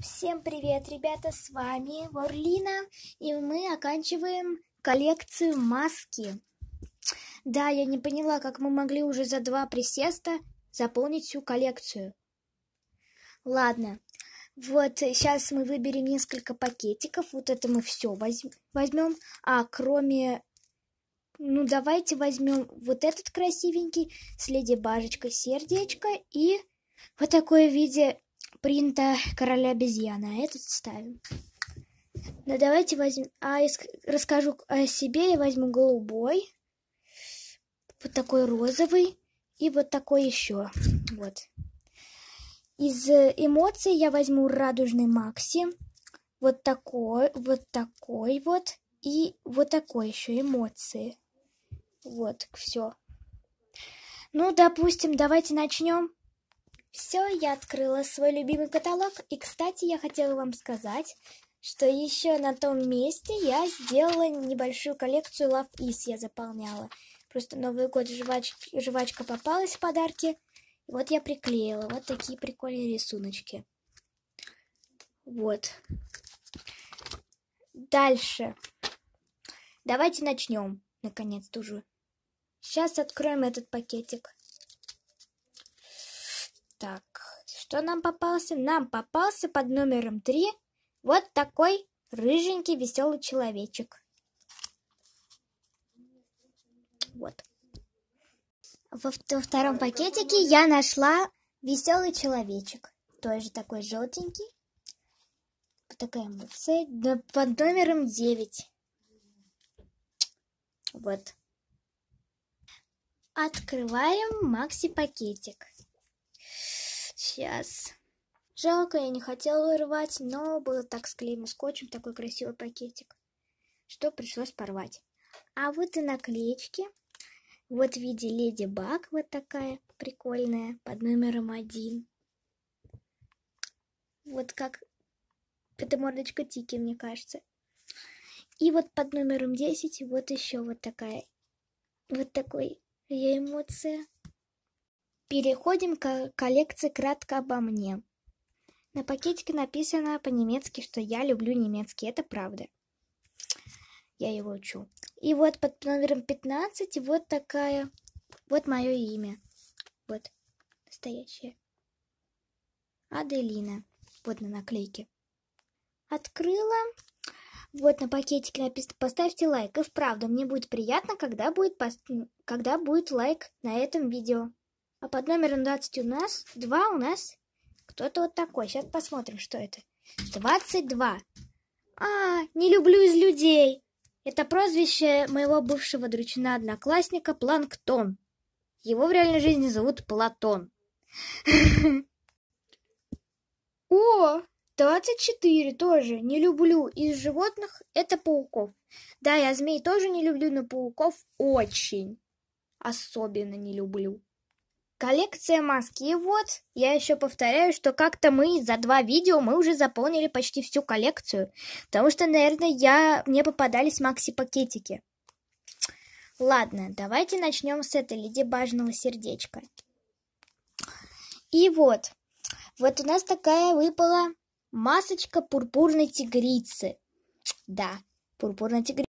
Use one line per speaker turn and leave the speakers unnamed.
Всем привет, ребята, с вами Ворлина, и мы оканчиваем коллекцию маски. Да, я не поняла, как мы могли уже за два присеста заполнить всю коллекцию. Ладно, вот сейчас мы выберем несколько пакетиков, вот это мы все возьмем, а кроме... Ну, давайте возьмем вот этот красивенький с леди бажечкой сердечко и вот такое в виде принта короля обезьяна, этот ставим. Ну, давайте возьмем... А, я расскажу о себе. Я возьму голубой, вот такой розовый и вот такой еще. Вот. Из э, эмоций я возьму радужный Макси, вот такой, вот такой вот и вот такой еще эмоции. Вот, все. Ну, допустим, давайте начнем. Все, я открыла свой любимый каталог. И, кстати, я хотела вам сказать, что еще на том месте я сделала небольшую коллекцию Love Is, я заполняла. Просто Новый год жвач... жвачка попалась в подарки. И вот я приклеила вот такие прикольные рисуночки. Вот. Дальше. Давайте начнем, наконец-то уже. Сейчас откроем этот пакетик. Так, что нам попался? Нам попался под номером три вот такой рыженький веселый человечек. Вот. Во, во втором пакетике я нашла веселый человечек. Тоже такой желтенький. Вот такая эмоция. Под номером 9. Вот. Открываем Макси пакетик. Сейчас. Жалко, я не хотела рвать, но было так склеено скотчем такой красивый пакетик, что пришлось порвать. А вот и наклеечки. Вот в виде Леди Баг, вот такая прикольная, под номером один. Вот как это мордочка Тики, мне кажется. И вот под номером 10 вот еще вот такая, вот такой я эмоция. Переходим к коллекции «Кратко обо мне». На пакетике написано по-немецки, что я люблю немецкий. Это правда. Я его учу. И вот под номером 15 вот такая... Вот мое имя. Вот. Настоящее. Аделина. Вот на наклейке. Открыла. Вот на пакетике написано «Поставьте лайк». И вправду, мне будет приятно, когда будет, пост... когда будет лайк на этом видео. А под номером 20 у нас, 2 у нас кто-то вот такой. Сейчас посмотрим, что это. 22. А, не люблю из людей. Это прозвище моего бывшего дручина-одноклассника Планктон. Его в реальной жизни зовут Платон. О, 24 тоже не люблю. Из животных это пауков. Да, я змей тоже не люблю, но пауков очень. Особенно не люблю. Коллекция маски. И вот, я еще повторяю, что как-то мы за два видео мы уже заполнили почти всю коллекцию. Потому что, наверное, я, мне попадались макси-пакетики. Ладно, давайте начнем с этой леди бажного сердечка. И вот, вот у нас такая выпала масочка пурпурной тигрицы. Да, пурпурная тигрица.